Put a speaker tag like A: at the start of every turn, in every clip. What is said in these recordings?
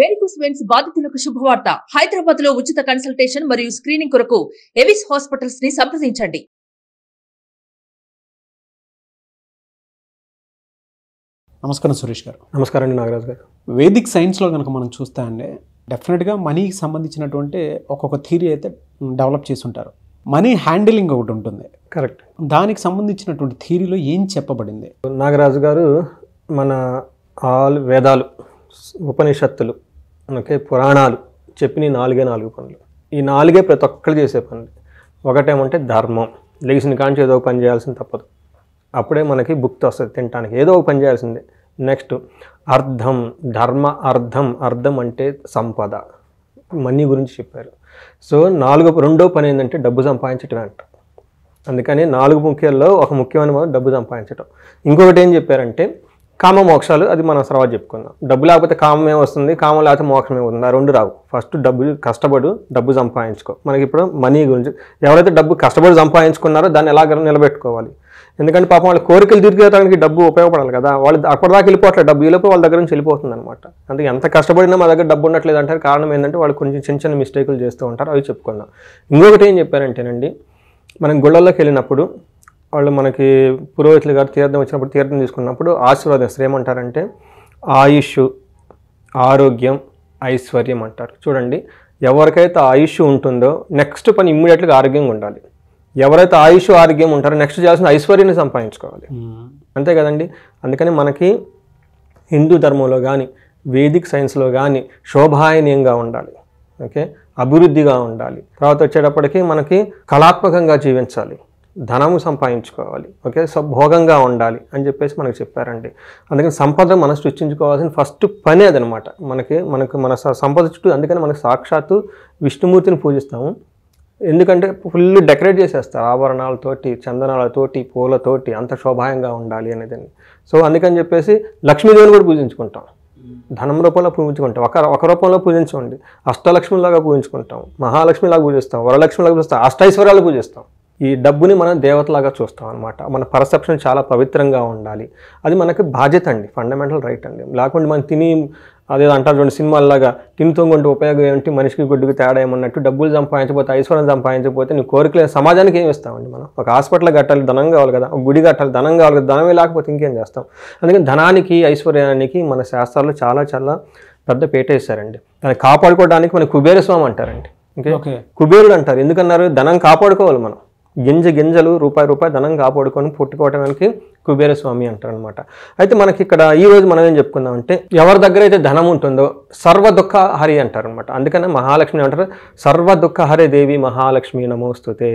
A: Varicose veins బాధితులకు శుభవార్త హైదరాబాద్ లో ఉచిత కన్సల్టేషన్ మరియు స్క్రీనింగ్ కొరకు ఎవిస్ హాస్పిటల్స్ ని సంప్రదించండి
B: నమస్కారం సురేష్ గారు నమస్కారం అండి నాగరాజ్ గారు వేదిక్ సైన్స్లో కనుక మనం చూస్తే అండి డెఫినెట్గా మనీకి సంబంధించినటువంటి ఒక్కొక్క థియరీ అయితే డెవలప్ చేసి ఉంటారు మనీ హ్యాండిలింగ్ ఒకటి ఉంటుంది కరెక్ట్ దానికి సంబంధించినటువంటి థియరీలో ఏం చెప్పబడింది నాగరాజు గారు మన ఆల్ వేదాలు ఉపనిషత్తులు
A: మనకి పురాణాలు చెప్పిన నాలుగే నాలుగు పనులు ఈ నాలుగే ప్రతి ఒక్కరు చేసే పనులు ఒకటేమంటే ధర్మం లేచిన కాంచి ఏదో ఒక పని చేయాల్సింది తప్పదు అప్పుడే మనకి భుక్తి వస్తుంది తినటానికి ఏదో ఒక పని చేయాల్సిందే నెక్స్ట్ అర్థం ధర్మ అర్థం అర్థం అంటే సంపద మనీ గురించి చెప్పారు సో నాలుగో రెండో పని ఏంటంటే డబ్బు సంపాదించటం అంట అందుకని నాలుగు ముఖ్యాల్లో ఒక ముఖ్యమైన డబ్బు సంపాదించటం ఇంకొకటి ఏం చెప్పారంటే కామ మోక్షాలు అది మనం తర్వాత చెప్పుకుందాం డబ్బు లేకపోతే కామమే వస్తుంది కామం లేకపోతే మోక్షమే వస్తుంది ఆ రెండు రావు ఫస్ట్ డబ్బు కష్టపడు డబ్బు సంపాదించుకో మనకి ఇప్పుడు మనీ గురించి ఎవరైతే డబ్బు కష్టపడి సంపాదించుకున్నారో దాన్ని ఎలాగ నిలబెట్టుకోవాలి ఎందుకంటే పాపం వాళ్ళ కోరికలు తీర్చేదానికి డబ్బు ఉపయోగపడాలి కదా వాళ్ళు అప్పటిదాకా వెళ్ళిపోవట్లేదు డబ్బు ఈలోపు వాళ్ళ దగ్గర నుంచి వెళ్ళిపోతుంది అనమాట అందుకే ఎంత కష్టపడినా మా దగ్గర డబ్బు ఉండట్లేదు అంటారు కారణం ఏంటంటే వాళ్ళు కొంచెం చిన్న చిన్న మిస్టేకులు చేస్తూ ఉంటారు అవి చెప్పుకుందాం ఇంకొకటి ఏం చెప్పారంటేనండి మనం గుళ్ళల్లోకి వెళ్ళినప్పుడు వాళ్ళు మనకి పురోహితులు గారు తీర్థం వచ్చినప్పుడు తీర్థం తీసుకున్నప్పుడు ఆశీర్వాదం ఇస్తారు ఏమంటారంటే ఆయుష్ ఆరోగ్యం ఐశ్వర్యం అంటారు చూడండి ఎవరికైతే ఆయుష్ ఉంటుందో నెక్స్ట్ పని ఇమ్మీడియట్గా ఆరోగ్యంగా ఉండాలి ఎవరైతే ఆయుష్ ఆరోగ్యం ఉంటారో నెక్స్ట్ చేయాల్సిన ఐశ్వర్యాన్ని సంపాదించుకోవాలి hmm. అంతే కదండి అందుకని మనకి హిందూ ధర్మంలో కానీ వేదిక్ సైన్స్లో కానీ శోభాయనీయంగా ఉండాలి ఓకే అభివృద్ధిగా ఉండాలి తర్వాత వచ్చేటప్పటికి మనకి కళాత్మకంగా జీవించాలి ధనము సంపాదించుకోవాలి ఓకే భోగంగా ఉండాలి అని చెప్పేసి మనకు చెప్పారండి అందుకని సంపద మనం సృష్టించుకోవాల్సిన ఫస్ట్ పని అదనమాట మనకి మనకు మన సంపద చుట్టూ అందుకని మనకు సాక్షాత్తు విష్ణుమూర్తిని పూజిస్తాము ఎందుకంటే ఫుల్ డెకరేట్ చేసేస్తారు ఆభరణాలతోటి చందనాలతోటి పూలతోటి అంత శోభాయంగా ఉండాలి అనేది సో అందుకని చెప్పేసి లక్ష్మీదేవిని కూడా పూజించుకుంటాం ధనం రూపంలో పూజించుకుంటాం ఒక ఒక రూపంలో పూజించండి అష్టలక్ష్మిలాగా పూజించుకుంటాం మహాలక్ష్మిలాగా పూజిస్తాం వరలక్ష్మిలాగా పూజిస్తాం అష్టైశ్వర్యాలు పూజిస్తాం ఈ డబ్బుని మనం దేవతలాగా చూస్తాం అనమాట మన పర్సెప్షన్ చాలా పవిత్రంగా ఉండాలి అది మనకి బాధ్యత అండి ఫండమెంటల్ రైట్ అండి లేకుంటే మనం తిని అదే అంటారు రెండు సినిమాల్లాగా తినితో కొంటే ఉపయోగం ఏంటి మనిషికి గుడ్డుకి తేడా ఏమన్నట్టు డబ్బులు సంపాదించకపోతే ఐశ్వర్యం సంపాదించకపోతే నీ కోరికలు సమాజానికి ఏమి ఇస్తామండి మనం ఒక హాస్పిటల్ కట్టాలి ధనం కావాలి కదా ఒక గుడి కట్టాలి ధనం కావాలి కదా ధనమే లేకపోతే ఇంకేం చేస్తాం అందుకని ధనానికి ఐశ్వర్యానికి మన శాస్త్రాలు చాలా చాలా పెద్ద పేట వేశారండి దాన్ని కాపాడుకోవడానికి మన కుబేరస్వామి అంటారండి ఓకే కుబేరుడు అంటారు ఎందుకన్నారు ధనం కాపాడుకోవాలి మనం గింజ గింజలు రూపాయి రూపాయి ధనం కాపాడుకొని పుట్టుకోవడానికి కుబేరస్వామి అంటారనమాట అయితే మనకి ఇక్కడ ఈరోజు మనం ఏం చెప్పుకుందాం అంటే ఎవరి దగ్గర అయితే ధనం ఉంటుందో సర్వ దుఃఖ హరి అంటారనమాట అందుకనే మహాలక్ష్మి అంటారు సర్వ దుఃఖ హరే దేవి మహాలక్ష్మి నమోస్తుతే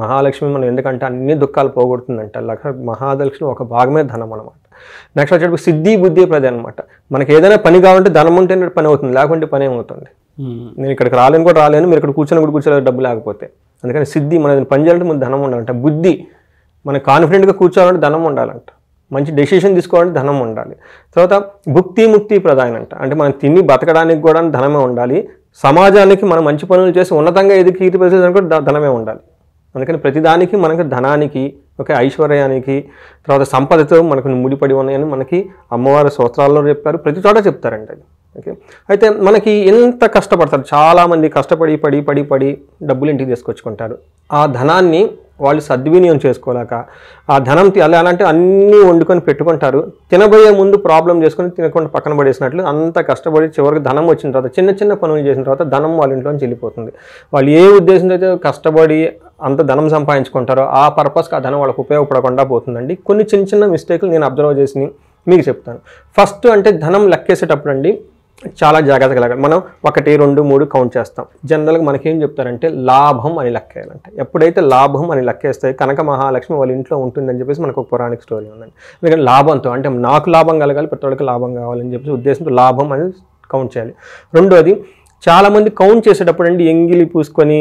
A: మహాలక్ష్మి మనం ఎందుకంటే అన్ని దుఃఖాలు పోగొడుతుందంట మహాలక్ష్మి ఒక భాగమే ధనం అనమాట నెక్స్ట్ వచ్చేటప్పుడు సిద్ధి బుద్ధి ప్రదే అనమాట మనకి ఏదైనా పని కావాలంటే ధనం ఉంటే పని అవుతుంది లేకుంటే పని ఏమవుతుంది నేను ఇక్కడికి రాలేను కూడా రాలేను మీరు ఇక్కడ కూర్చొని కూడా కూర్చోలేదు డబ్బు లేకపోతే అందుకని సిద్ధి మన పనిచేయాలంటే ముందు ధనం ఉండాలంట బుద్ధి మన కాన్ఫిడెంట్గా కూర్చోవాలంటే ధనం ఉండాలంట మంచి డెసిషన్ తీసుకోవాలంటే ధనం ఉండాలి తర్వాత భుక్తి ముక్తి ప్రధానం అంట అంటే మనం తిని బతకడానికి కూడా ధనమే ఉండాలి సమాజానికి మనం మంచి పనులు చేసి ఉన్నతంగా ఏది కీర్తి ప్రదేశానికి కూడా ధనమే ఉండాలి అందుకని ప్రతిదానికి మనకు ధనానికి ఒక ఐశ్వర్యానికి తర్వాత సంపదతో మనకు ముడిపడి ఉన్నాయని మనకి అమ్మవారి స్తోత్రాల్లో చెప్పారు ప్రతి చోట చెప్తారండి అది ఓకే అయితే మనకి ఎంత కష్టపడతారు చాలామంది కష్టపడి పడి పడి పడి డబ్బులు ఇంటికి తీసుకొచ్చుకుంటారు ఆ ధనాన్ని వాళ్ళు సద్వినియోగం చేసుకోలేక ఆ ధనం అలా అంటే అన్నీ వండుకొని పెట్టుకుంటారు తినబోయే ముందు ప్రాబ్లం చేసుకొని తినకుండా పక్కన పడేసినట్లు అంత కష్టపడి చివరికి ధనం వచ్చిన తర్వాత చిన్న చిన్న పనులు చేసిన తర్వాత ధనం వాళ్ళ ఇంట్లో వెళ్ళిపోతుంది వాళ్ళు ఏ ఉద్దేశంతో అయితే కష్టపడి అంత ధనం సంపాదించుకుంటారో ఆ పర్పస్కి ఆ ధనం వాళ్ళకి ఉపయోగపడకుండా పోతుందండి కొన్ని చిన్న చిన్న మిస్టేక్లు నేను అబ్జర్వ్ చేసి మీకు చెప్తాను ఫస్ట్ అంటే ధనం లెక్కేసేటప్పుడు అండి చాలా జాగ్రత్తగా కలగాలి మనం ఒకటి రెండు మూడు కౌంట్ చేస్తాం జనరల్గా మనకేం చెప్తారంటే లాభం అని లెక్క వేయాలంటే ఎప్పుడైతే లాభం అని లెక్కేస్తాయి కనక మహాలక్ష్మి వాళ్ళ ఇంట్లో ఉంటుందని చెప్పేసి మనకు ఒక పౌరాణిక స్టోరీ ఉందండి ఎందుకంటే లాభంతో అంటే నాకు లాభం కలగాలి పెద్దవాళ్ళకి లాభం కావాలని చెప్పేసి ఉద్దేశంతో లాభం అని కౌంట్ చేయాలి రెండోది చాలామంది కౌంట్ చేసేటప్పుడు అండి ఎంగిలి పూసుకొని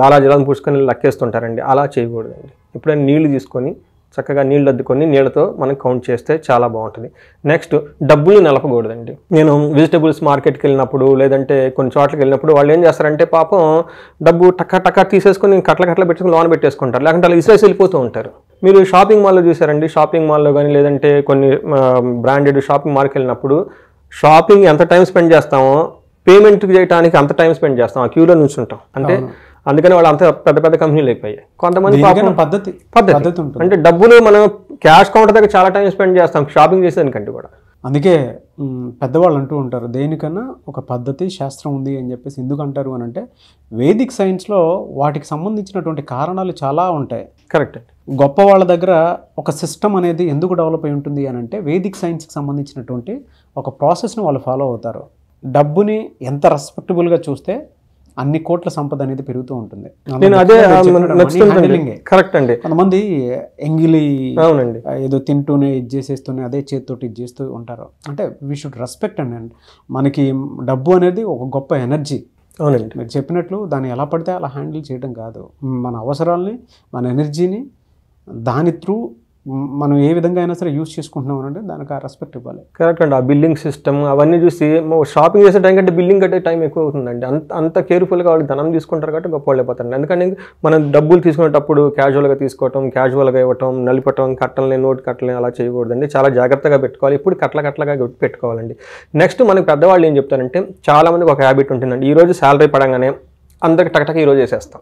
A: లాలాజలం పూసుకొని లెక్కేస్తుంటారండి అలా చేయకూడదండి ఎప్పుడైనా నీళ్లు తీసుకొని చక్కగా నీళ్ళు అద్దుకొని నీళ్ళతో మనం కౌంట్ చేస్తే చాలా బాగుంటుంది నెక్స్ట్ డబ్బులు నిలపకూడదండి నేను వెజిటబుల్స్ మార్కెట్కి వెళ్ళినప్పుడు లేదంటే కొన్ని చోట్లకి వెళ్ళినప్పుడు వాళ్ళు ఏం చేస్తారంటే పాపం డబ్బు టక్క టక్క తీసేసుకొని కట్ల కట్ల పెట్టుకుని లోన్ పెట్టేసుకుంటారు లేకుంటే వాళ్ళు ఇసేసి వెళ్ళిపోతూ ఉంటారు మీరు షాపింగ్ మాల్లో చూసారండి షాపింగ్ మాల్లో కానీ లేదంటే కొన్ని బ్రాండెడ్ షాపింగ్ మాల్కి వెళ్ళినప్పుడు షాపింగ్ ఎంత టైం స్పెండ్ చేస్తామో పేమెంట్ చేయడానికి అంత టైం స్పెండ్ చేస్తాం ఆ క్యూలో నుంచి ఉంటాం అంటే అందుకని వాళ్ళు అంత
B: పెద్ద పెద్ద కంపెనీలు అయిపోయాయి
A: కొంతమంది పద్ధతి పద్ధతి ఉంటుంది అంటే డబ్బులు మనం క్యాష్ కౌంటర్
B: దగ్గర చాలా టైం స్పెండ్ చేస్తాం షాపింగ్ చేసేదానికంటే కూడా అందుకే పెద్దవాళ్ళు అంటూ ఉంటారు దేనికన్నా ఒక పద్ధతి శాస్త్రం ఉంది అని చెప్పేసి ఎందుకు అంటారు అని అంటే వేదిక్ సైన్స్లో వాటికి సంబంధించినటువంటి కారణాలు చాలా ఉంటాయి కరెక్ట్ గొప్ప వాళ్ళ దగ్గర ఒక సిస్టమ్ అనేది ఎందుకు డెవలప్ అయి ఉంటుంది అని అంటే వేదిక్ సైన్స్కి సంబంధించినటువంటి ఒక ప్రాసెస్ను వాళ్ళు ఫాలో అవుతారు డబ్బుని ఎంత రెస్పెక్టబుల్గా చూస్తే అన్ని కోట్ల సంపద అనేది పెరుగుతూ ఉంటుంది నేను అదే కరెక్ట్ అండి కొంతమంది ఎంగిలి అవునండి ఏదో తింటూనే ఇది చేసేస్తూనే అదే చేతితోటి ఇది చేస్తూ ఉంటారు అంటే వీ షుడ్ రెస్పెక్ట్ అండి మనకి డబ్బు అనేది ఒక గొప్ప ఎనర్జీ అవునండి మీరు చెప్పినట్లు దాన్ని ఎలా పడితే అలా హ్యాండిల్ చేయడం కాదు మన అవసరాలని మన ఎనర్జీని దాని త్రూ మనం ఏ విధంగా అయినా సరే యూజ్ చేసుకుంటున్నాం అంటే దానికి ఆ రెస్పెక్ట్ ఇవ్వాలి
A: కరెక్ట్ అండి ఆ బిల్లింగ్ సిస్టమ్ అవన్నీ చూసి షాపింగ్ చేసే టైం కంటే బిల్లింగ్ కట్టే టైం ఎక్కువ అవుతుందండి అంత అంత కేర్ఫుల్గా వాళ్ళు ధనం తీసుకుంటారు కాబట్టి గొప్ప వాళ్ళు అయిపోతారండి ఎందుకంటే మనం డబ్బులు తీసుకునేటప్పుడు క్యాజువల్గా తీసుకోవటం క్యాజువల్గా ఇవ్వటం నలిపటం కట్టలని నోట్ కట్టలని అలా చేయకూడదండి చాలా జాగ్రత్తగా పెట్టుకోవాలి ఇప్పుడు కట్ల కట్లగా పెట్టుకోవాలండి నెక్స్ట్ మనకి పెద్దవాళ్ళు ఏం చెప్తారంటే చాలామందికి ఒక హ్యాబిట్ ఉంటుందండి ఈరోజు శాలరీ పడగానే అందరికి టకటక ఈరోజు వేసేస్తాం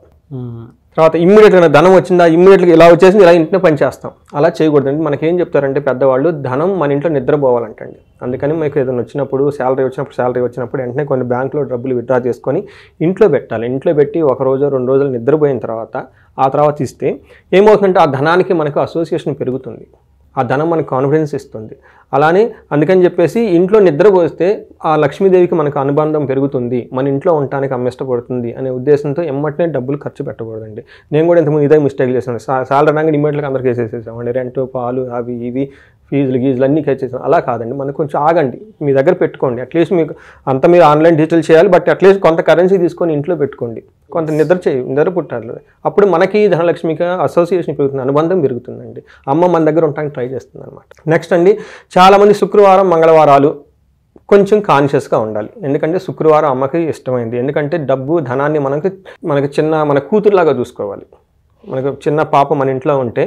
A: తర్వాత ఇమ్మీడియట్గా ధనం వచ్చిందా ఇమ్మీడియట్గా ఇలా వచ్చేసింది ఇలా ఇంట్లో పనిచేస్తాం అలా చేయకూడదండి మనకేం చెప్తారంటే పెద్దవాళ్ళు ధనం మన ఇంట్లో నిద్రపోవాలంటండి అందుకని మీకు ఏదైనా వచ్చినప్పుడు శాలరీ వచ్చినప్పుడు శాలరీ వచ్చినప్పుడు వెంటనే కొన్ని బ్యాంకులో డబ్బులు విత్డ్రా చేసుకొని ఇంట్లో పెట్టాలి ఇంట్లో పెట్టి ఒక రోజు రెండు రోజులు నిద్రపోయిన తర్వాత ఆ తర్వాత ఇస్తే ఏమవుతుందంటే ఆ ధనానికి మనకు అసోసియేషన్ పెరుగుతుంది ఆ ధనం మనకు కాన్ఫిడెన్స్ ఇస్తుంది అలానే అందుకని చెప్పేసి ఇంట్లో నిద్రపోస్తే ఆ లక్ష్మీదేవికి మనకు అనుబంధం పెరుగుతుంది మన ఇంట్లో ఉండటానికి అమ్మ ఇష్టపడుతుంది అనే ఉద్దేశంతో ఎమ్మటనే డబ్బులు ఖర్చు పెట్టకూడదండి నేను కూడా ఇంతకుముందు ఇదే మిస్టేక్ చేశాను సాలరీ రాగానే ఇమ్మీడియట్గా అందరికీ అండి రెంట్ పాలు అవి ఇవి ఫీజులు గీజులు అన్నీ కట్టేసాను అలా కాదండి మనకు కొంచెం ఆగండి మీ దగ్గర పెట్టుకోండి అట్లీస్ట్ మీకు అంత మీరు ఆన్లైన్ డిజిటల్ చేయాలి బట్ అట్లీస్ట్ కొంత కరెన్సీ తీసుకొని ఇంట్లో పెట్టుకోండి కొంత నిద్ర చేయి నిద్ర పుట్టారు అప్పుడు మనకి ధనలక్ష్మికి అసోసియేషన్ పెరుగుతుంది అనుబంధం పెరుగుతుందండి అమ్మ మన దగ్గర ఉండడానికి ట్రై చేస్తుంది అనమాట నెక్స్ట్ అండి చాలామంది శుక్రవారం మంగళవారాలు కొంచెం కాన్షియస్గా ఉండాలి ఎందుకంటే శుక్రవారం అమ్మకి ఇష్టమైంది ఎందుకంటే డబ్బు ధనాన్ని మనకి మనకి చిన్న మన కూతురులాగా చూసుకోవాలి మనకు చిన్న పాప మన ఇంట్లో ఉంటే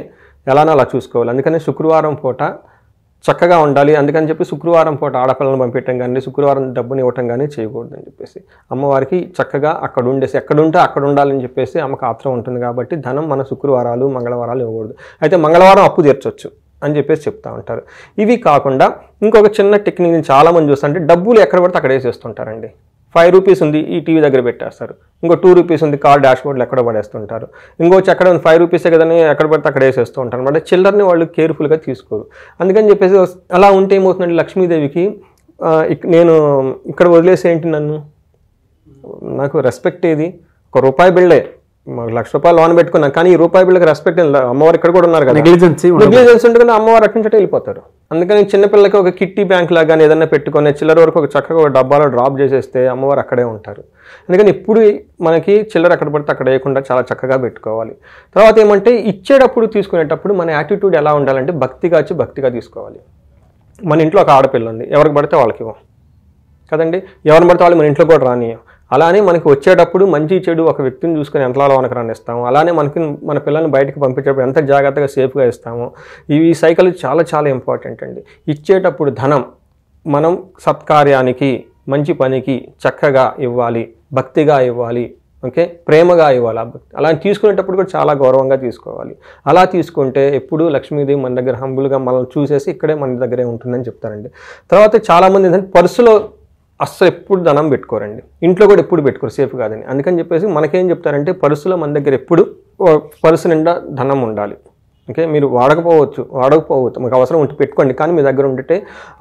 A: ఎలానో అలా చూసుకోవాలి అందుకని శుక్రవారం పూట చక్కగా ఉండాలి అందుకని చెప్పి శుక్రవారం పూట ఆడపిల్లలను పంపించడం కానీ శుక్రవారం డబ్బుని ఇవ్వటం కానీ చేయకూడదని చెప్పేసి అమ్మవారికి చక్కగా అక్కడ ఉండేసి ఎక్కడుంటే అక్కడ ఉండాలని చెప్పేసి ఆమెకు ఆత్రం ఉంటుంది కాబట్టి ధనం మన శుక్రవారాలు మంగళవారాలు ఇవ్వకూడదు అయితే మంగళవారం అప్పు తీర్చొచ్చు అని చెప్పేసి చెప్తా ఉంటారు ఇవి కాకుండా ఇంకొక చిన్న టెక్నిక్ నేను చాలామంది చూస్తుంటే డబ్బులు ఎక్కడ పడితే అక్కడ వేసేస్తుంటారండి ఫైవ్ రూపీస్ ఉంది ఈ టీవీ దగ్గర పెట్టేస్తారు ఇంకో టూ రూపీస్ ఉంది కార్ డాష్ బోర్డ్లో ఎక్కడ పడేస్తుంటారు వచ్చి ఎక్కడ ఉంది ఫైవ్ రూపీసే కదని ఎక్కడ పడితే అక్కడ వేసేస్తూ ఉంటారు అంటే చిల్లర్ని వాళ్ళు కేర్ఫుల్గా తీసుకోరు అందుకని చెప్పేసి అలా ఉంటే ఏమవుతుందంటే లక్ష్మీదేవికి నేను ఇక్కడ వదిలేసి ఏంటి నన్ను నాకు రెస్పెక్ట్ ఏది ఒక రూపాయి బిల్డే మాకు లక్ష రూపాయలు లోన్ పెట్టుకున్నాం కానీ ఈ రూపాయి బిళ్ళకి రెస్పెక్ట్ అమ్మవారు ఇక్కడ కూడా ఉన్నారు కదా నెగ్లిజెన్స్ నెగ్లిజెన్స్ ఉంటుంది అమ్మవారు అక్కడి నుంచి వెళ్ళిపోతారు అందుకని చిన్నపిల్లకి ఒక కిట్టి బ్యాంక్ లాగా ఏదైనా పెట్టుకొని చిల్లర వరకు ఒక చక్కగా ఒక డబ్బాలో డ్రాప్ చేసేస్తే అమ్మవారు అక్కడే ఉంటారు అందుకని ఇప్పుడు మనకి చిల్లర అక్కడ పడితే అక్కడ వేయకుండా చాలా చక్కగా పెట్టుకోవాలి తర్వాత ఏమంటే ఇచ్చేటప్పుడు తీసుకునేటప్పుడు మన యాటిట్యూడ్ ఎలా ఉండాలంటే భక్తిగా వచ్చి భక్తిగా తీసుకోవాలి మన ఇంట్లో ఒక ఆడపిల్ల ఉంది ఎవరికి పడితే వాళ్ళకి కదండి ఎవరిని పడితే వాళ్ళు మన ఇంట్లో కూడా రానియం అలానే మనకి వచ్చేటప్పుడు మంచి చెడు ఒక వ్యక్తిని చూసుకొని ఎంతలాలో వనకరాన్ని ఇస్తాము అలానే మనకి మన పిల్లల్ని బయటకు పంపించేటప్పుడు ఎంత జాగ్రత్తగా సేఫ్గా ఇస్తాము ఇవి సైకిల్ చాలా చాలా ఇంపార్టెంట్ అండి ఇచ్చేటప్పుడు ధనం మనం సత్కార్యానికి మంచి పనికి చక్కగా ఇవ్వాలి భక్తిగా ఇవ్వాలి ఓకే ప్రేమగా ఇవ్వాలి అలా తీసుకునేటప్పుడు కూడా చాలా గౌరవంగా తీసుకోవాలి అలా తీసుకుంటే ఎప్పుడు లక్ష్మీదేవి మన దగ్గర హంబుల్గా మనల్ని చూసేసి ఇక్కడే మన దగ్గరే ఉంటుందని చెప్తారండి తర్వాత చాలామంది ఏంటంటే పర్సులో అస్సలు ఎప్పుడు ధనం పెట్టుకోరండి ఇంట్లో కూడా ఎప్పుడు పెట్టుకోరు సేఫ్ కాదని అందుకని చెప్పేసి మనకేం చెప్తారంటే పర్సులో మన దగ్గర ఎప్పుడు పర్సు నిండా ధనం ఉండాలి ఓకే మీరు వాడకపోవచ్చు వాడకపోవచ్చు మీకు అవసరం ఉంటే పెట్టుకోండి కానీ మీ దగ్గర ఉంటే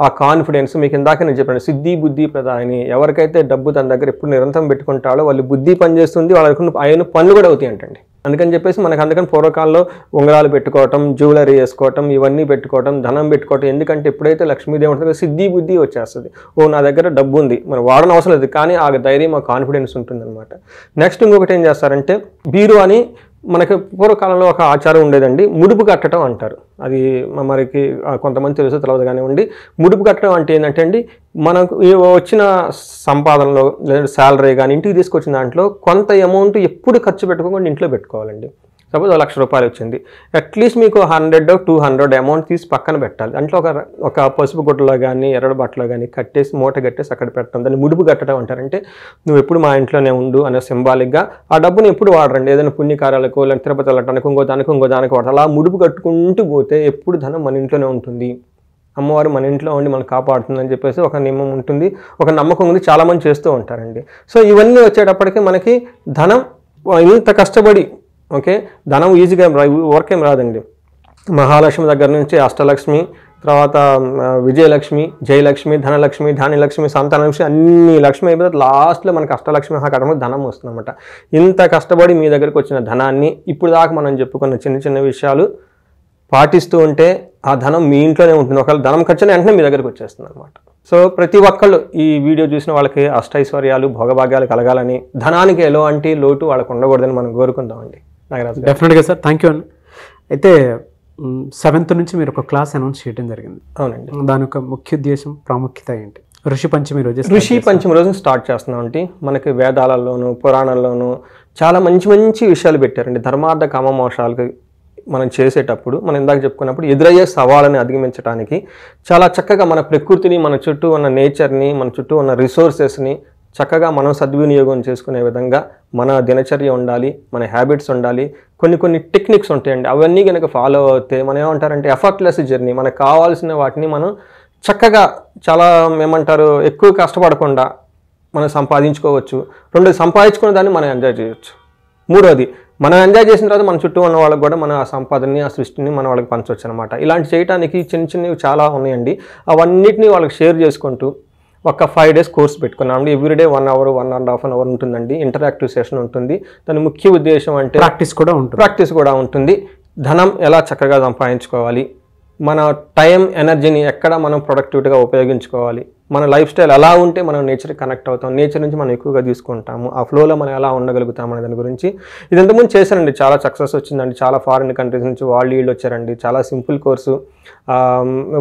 A: ఆ కాన్ఫిడెన్స్ మీకు ఇందాక నేను చెప్పాను సిద్ధి బుద్ధి ప్రధాని ఎవరికైతే డబ్బు తన దగ్గర ఎప్పుడు నిరంతరం పెట్టుకుంటాడో వాళ్ళు బుద్ధి పనిచేస్తుంది వాళ్ళకున్న ఆయన పనులు కూడా అవుతాయి అంటండి అందుకని చెప్పేసి మనకు అందుకని పూర్వకాలంలో ఉంగరాలు పెట్టుకోవటం జ్యువెలరీ వేసుకోవటం ఇవన్నీ పెట్టుకోవటం ధనం పెట్టుకోవటం ఎందుకంటే ఎప్పుడైతే లక్ష్మీదేవి ఉంటుందో సిద్ధి బుద్ధి వచ్చేస్తుంది ఓ నా దగ్గర డబ్బు ఉంది మనం వాడడం అవసరం లేదు కానీ ఆ ధైర్యం ఆ కాన్ఫిడెన్స్ ఉంటుందన్నమాట నెక్స్ట్ ఇంకొకటి ఏం చేస్తారంటే బీరు అని మనకి పూర్వకాలంలో ఒక ఆచారం ఉండేదండి ముడుపు కట్టడం అంటారు అది మనకి కొంతమంది తెలుసు తెలవదు కానివ్వండి ముడుపు కట్టడం అంటే ఏంటంటే అండి మనకు వచ్చిన సంపాదనలో లేదంటే శాలరీ కానీ ఇంటికి తీసుకొచ్చిన దాంట్లో కొంత అమౌంట్ ఎప్పుడు ఖర్చు పెట్టుకోకుండా ఇంట్లో పెట్టుకోవాలండి సపోజ్ ఒక లక్ష రూపాయలు వచ్చింది అట్లీస్ట్ మీకు హండ్రెడ్ టూ హండ్రెడ్ అమౌంట్ తీసి పక్కన పెట్టాలి అంటే ఒక ఒక పసుపు గుడ్డలో కానీ ఎర్రడు బట్టలో కానీ కట్టేసి మూట కట్టేసి అక్కడ పెట్టడం దాన్ని ముడుపు కట్టడం అంటారంటే నువ్వు ఎప్పుడు మా ఇంట్లోనే ఉండు అనే సింబాలిక్గా ఆ డబ్బుని ఎప్పుడు వాడరండి ఏదైనా పుణ్యకారాలకు లేదా తిరుపతి వెళ్ళటానికి ఇంకో దానికి ఇంకో దానికి వాడాలి అలా ముడుపు కట్టుకుంటూ పోతే ఎప్పుడు ధనం మన ఇంట్లోనే ఉంటుంది అమ్మవారు మన ఇంట్లో ఉండి మనం కాపాడుతుందని చెప్పేసి ఒక నియమం ఉంటుంది ఒక నమ్మకం ఉంది చాలామంది చేస్తూ ఉంటారండి సో ఇవన్నీ వచ్చేటప్పటికి మనకి ధనం ఇంత కష్టపడి ఓకే ధనం ఈజీగా రా వర్కేం రాదండి మహాలక్ష్మి దగ్గర నుంచి అష్టలక్ష్మి తర్వాత విజయలక్ష్మి జయలక్ష్మి ధనలక్ష్మి ధాన్యలక్ష్మి సంతానలక్ష్మి అన్ని లక్ష్మి అయిపోతే లాస్ట్లో మనకి అష్టలక్ష్మి కట్టడం ధనం వస్తుందన్నమాట ఇంత కష్టపడి మీ దగ్గరికి వచ్చిన ధనాన్ని ఇప్పుడు దాకా మనం చెప్పుకున్న చిన్న చిన్న విషయాలు పాటిస్తూ ఉంటే ఆ ధనం మీ ఇంట్లోనే ఉంటుంది ఒకవేళ ధనం ఖర్చున వెంటనే మీ దగ్గరకు వచ్చేస్తుంది అనమాట సో ప్రతి ఒక్కళ్ళు ఈ వీడియో చూసిన వాళ్ళకి అష్టైశ్వర్యాలు భోగభాగ్యాలు కలగాలని ధనానికి ఎలాంటి లోటు వాళ్ళకు ఉండకూడదని మనం కోరుకుందామండి
B: నాగరాజు డెఫినెట్గా సార్ థ్యాంక్ యూ అయితే సెవెంత్ నుంచి మీరు ఒక క్లాస్ అనౌన్స్ చేయడం జరిగింది అవునండి దాని యొక్క ముఖ్య ఉద్దేశం ప్రాముఖ్యత ఏంటి ఋషి పంచమి రోజు ఋషి పంచమి
A: రోజు స్టార్ట్ చేస్తున్నాం అంటే మనకి వేదాలలోను పురాణాల్లోనూ చాలా మంచి మంచి విషయాలు పెట్టారండి ధర్మార్థ కామ మనం చేసేటప్పుడు మనం ఇందాక చెప్పుకున్నప్పుడు ఎదురయ్యే సవాళ్ళని అధిగమించడానికి చాలా చక్కగా మన ప్రకృతిని మన చుట్టూ ఉన్న నేచర్ని మన చుట్టూ ఉన్న రిసోర్సెస్ని చక్కగా మనం సద్వినియోగం చేసుకునే విధంగా మన దినచర్య ఉండాలి మన హ్యాబిట్స్ ఉండాలి కొన్ని కొన్ని టెక్నిక్స్ ఉంటాయండి అవన్నీ కనుక ఫాలో అవుతే మనం ఏమంటారంటే ఎఫర్ట్లెస్ జర్నీ మనకు కావాల్సిన వాటిని మనం చక్కగా చాలా ఏమంటారు ఎక్కువ కష్టపడకుండా మనం సంపాదించుకోవచ్చు రెండు సంపాదించుకున్న దాన్ని మనం ఎంజాయ్ చేయవచ్చు మూడోది మనం ఎంజాయ్ చేసిన తర్వాత మన చుట్టూ ఉన్న వాళ్ళకి కూడా మన ఆ సంపాదనని ఆ సృష్టిని మన వాళ్ళకి పంచవచ్చు అనమాట ఇలాంటి చేయడానికి చిన్న చిన్నవి చాలా ఉన్నాయండి అవన్నిటిని వాళ్ళకి షేర్ చేసుకుంటూ ఒక ఫైవ్ డేస్ కోర్స్ పెట్టుకున్నామండి everyday one hour one and half an hour ఉంటుందండి ఇంటరాక్టివ్ సెషన్ ఉంటుంది దాని ముఖ్య ఉద్దేశం అంటే ప్రాక్టీస్ కూడా ఉంటుంది ప్రాక్టీస్ కూడా ఉంటుంది ధనం ఎలా చక్కగా సంపాదించుకోవాలి మన టైం ఎనర్జీని ఎక్కడ మనం ప్రొడక్టివిటీగా ఉపయోగించుకోవాలి మన లైఫ్ స్టైల్ ఎలా ఉంటే మనం నేచర్ కనెక్ట్ అవుతాం నేచర్ నుంచి మనం ఎక్కువగా తీసుకుంటాము ఆ ఫ్లోలో మనం ఎలా ఉండగలుగుతాం అనే దాని గురించి ఇది ఇంతకుముందు చేశారండి చాలా సక్సెస్ వచ్చిందండి చాలా ఫారిన్ కంట్రీస్ నుంచి వాళ్ళు వీళ్ళు వచ్చారండి చాలా సింపుల్ కోర్సు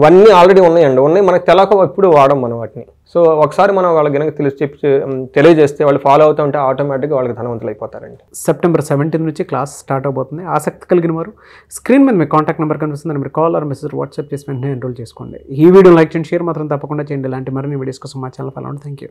A: ఇవన్నీ ఆల్రెడీ ఉన్నాయండి ఉన్నాయి మనకు తెలక ఎప్పుడు వాడడం మనం వాటిని సో ఒకసారి మనం వాళ్ళకి కనుక తెలిసి చెప్పి తెలియజేస్తే వాళ్ళు ఫాలో అవుతూ ఉంటే ఆటోమేటిక్గా వాళ్ళకి ధనవంతులు అయిపోతారండి
B: సెప్టెంబర్ సెవెంటీన్ నుంచి క్లాస్ స్టార్ట్ అవబోతుంది ఆసక్తి కలిగిన వారు స్క్రీన్ మీద మీ కాంటాక్ట్ నెంబర్ కనిపిస్తుంది మీరు కాల్ ఆర్ మెసేజ్ వాట్సాప్ చేసి వెంటనే ఎన్రోల్ చేసుకోండి ఈ వీడియో లైక్ చేయండి షేర్ మాత్రం తప్పకుండా చేయండి ఇలాంటి మరిన్ని వీడియోస్ కోసం మా ఛానల్ ఫాలో థ్యాంక్ యూ